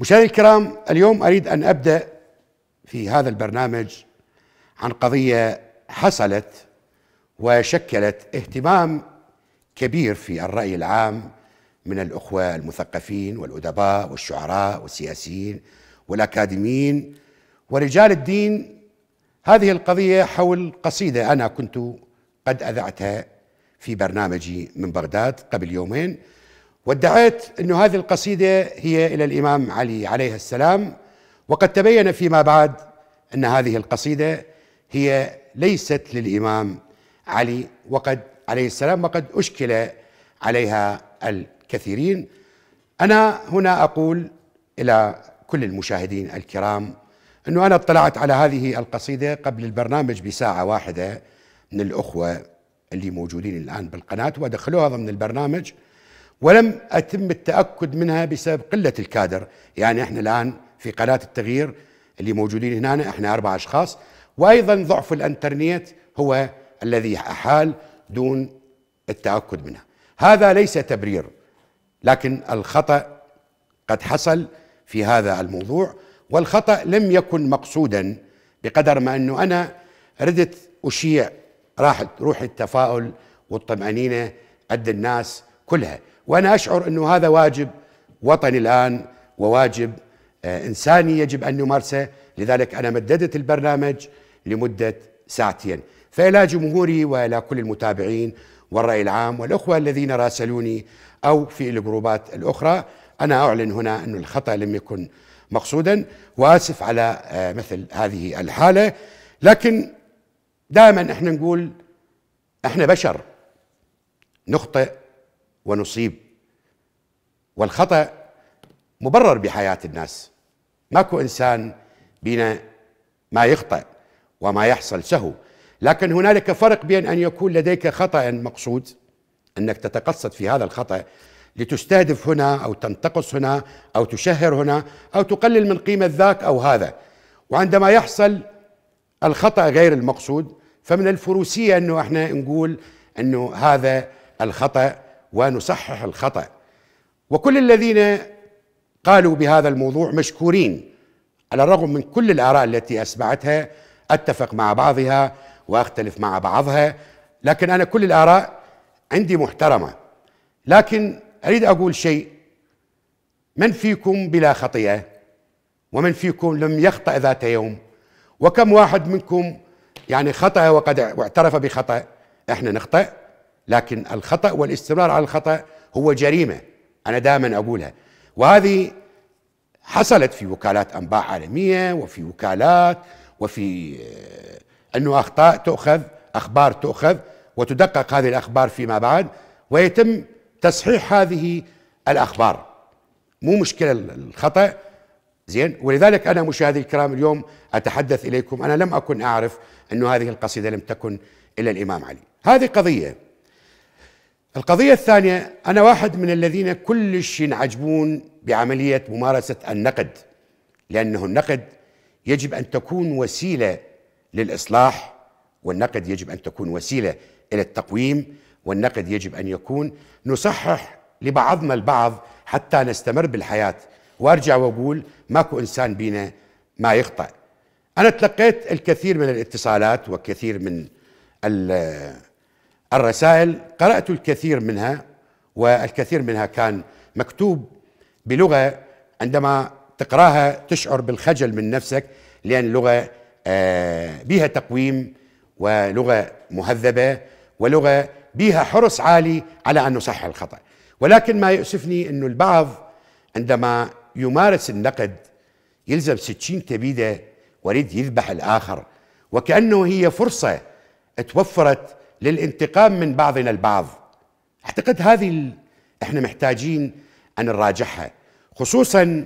مشاهدي الكرام اليوم اريد ان ابدا في هذا البرنامج عن قضيه حصلت وشكلت اهتمام كبير في الراي العام من الاخوه المثقفين والادباء والشعراء والسياسيين والاكاديميين ورجال الدين هذه القضيه حول قصيده انا كنت قد اذعتها في برنامجي من بغداد قبل يومين وادعيت أن هذه القصيدة هي إلى الإمام علي عليه السلام وقد تبين فيما بعد أن هذه القصيدة هي ليست للإمام علي وقد عليه السلام وقد أشكل عليها الكثيرين أنا هنا أقول إلى كل المشاهدين الكرام أنه أنا اطلعت على هذه القصيدة قبل البرنامج بساعة واحدة من الأخوة اللي موجودين الآن بالقناة ودخلوها ضمن البرنامج ولم أتم التأكد منها بسبب قلة الكادر يعني إحنا الآن في قناة التغيير اللي موجودين هنا إحنا أربع أشخاص وأيضا ضعف الأنترنت هو الذي أحال دون التأكد منها هذا ليس تبرير لكن الخطأ قد حصل في هذا الموضوع والخطأ لم يكن مقصودا بقدر ما أنه أنا ردت أشيع راحت روح التفاؤل والطمأنينة عند الناس كلها وانا اشعر انه هذا واجب وطني الان وواجب آه، انساني يجب ان نمارسه لذلك انا مددت البرنامج لمده ساعتين فالى جمهوري والى كل المتابعين والراي العام والاخوه الذين راسلوني او في الجروبات الاخرى انا اعلن هنا ان الخطا لم يكن مقصودا واسف على آه، مثل هذه الحاله لكن دائما احنا نقول احنا بشر نخطئ ونصيب والخطأ مبرر بحياة الناس ماكو إنسان بين ما يخطأ وما يحصل سهو لكن هنالك فرق بين أن يكون لديك خطأ مقصود أنك تتقصد في هذا الخطأ لتستهدف هنا أو تنتقص هنا أو تشهر هنا أو تقلل من قيمة ذاك أو هذا وعندما يحصل الخطأ غير المقصود فمن الفروسية أنه احنا نقول أنه هذا الخطأ ونصحح الخطأ وكل الذين قالوا بهذا الموضوع مشكورين على الرغم من كل الآراء التي أسمعتها أتفق مع بعضها وأختلف مع بعضها لكن أنا كل الآراء عندي محترمة لكن أريد أقول شيء من فيكم بلا خطيئة ومن فيكم لم يخطأ ذات يوم وكم واحد منكم يعني خطأ وقد واعترف بخطأ احنا نخطأ لكن الخطأ والاستمرار على الخطأ هو جريمة أنا دائما أقولها وهذه حصلت في وكالات أنباء عالمية وفي وكالات وفي آه، أنه أخطاء تؤخذ أخبار تؤخذ وتدقق هذه الأخبار فيما بعد ويتم تصحيح هذه الأخبار مو مشكلة الخطأ زين ولذلك أنا مشاهدي الكرام اليوم أتحدث إليكم أنا لم أكن أعرف انه هذه القصيدة لم تكن إلا الإمام علي هذه قضية القضية الثانية أنا واحد من الذين كلش ينعجبون بعملية ممارسة النقد لأنه النقد يجب أن تكون وسيلة للإصلاح والنقد يجب أن تكون وسيلة إلى التقويم والنقد يجب أن يكون نصحح لبعضنا البعض حتى نستمر بالحياة وأرجع وأقول ماكو إنسان بينا ما يخطأ أنا تلقيت الكثير من الاتصالات وكثير من الرسائل قرأت الكثير منها والكثير منها كان مكتوب بلغة عندما تقراها تشعر بالخجل من نفسك لأن لغة آه، بها تقويم ولغة مهذبة ولغة بها حرص عالي على أن نصحح الخطأ ولكن ما يؤسفني أنه البعض عندما يمارس النقد يلزم ستين كبيدة ويريد يذبح الآخر وكأنه هي فرصة توفرت للانتقام من بعضنا البعض اعتقد هذه ال... احنا محتاجين ان نراجعها خصوصا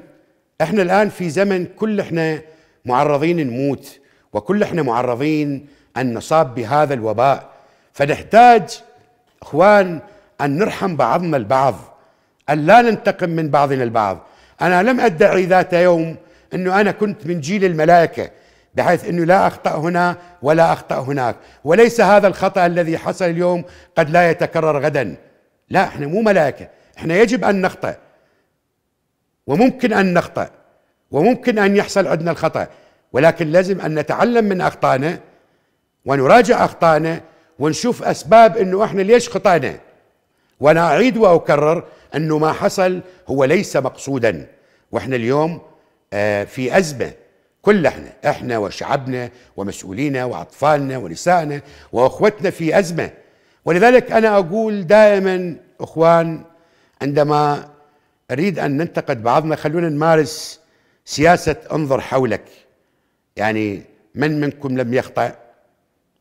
احنا الان في زمن كل احنا معرضين نموت وكل احنا معرضين ان نصاب بهذا الوباء فنحتاج اخوان ان نرحم بعضنا البعض ان لا ننتقم من بعضنا البعض انا لم ادعي ذات يوم انه انا كنت من جيل الملائكه بحيث انه لا اخطا هنا ولا اخطا هناك وليس هذا الخطا الذي حصل اليوم قد لا يتكرر غدا لا احنا مو ملائكه احنا يجب ان نخطا وممكن ان نخطا وممكن ان يحصل عندنا الخطا ولكن لازم ان نتعلم من اخطائنا ونراجع اخطائنا ونشوف اسباب انه احنا ليش خطانا وانا اعيد واكرر انه ما حصل هو ليس مقصودا واحنا اليوم آه، في ازمه كل احنا احنا وشعبنا ومسؤولينا واطفالنا ونسائنا واخوتنا في ازمه ولذلك انا اقول دائما اخوان عندما اريد ان ننتقد بعضنا خلونا نمارس سياسه انظر حولك يعني من منكم لم يخطأ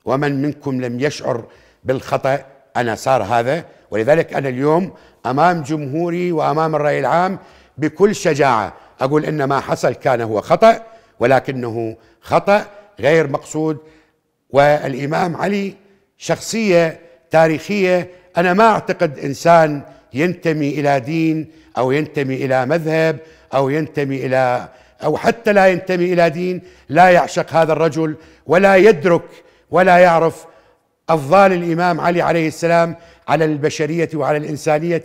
ومن منكم لم يشعر بالخطأ أنا صار هذا ولذلك أنا اليوم أمام جمهوري وأمام الرأي العام بكل شجاعة أقول إن ما حصل كان هو خطأ ولكنه خطأ غير مقصود والإمام علي شخصية تاريخية أنا ما أعتقد إنسان ينتمي إلى دين أو ينتمي إلى مذهب أو ينتمي إلى أو حتى لا ينتمي إلى دين لا يعشق هذا الرجل ولا يدرك ولا يعرف أفضال الإمام علي عليه السلام على البشرية وعلى الإنسانية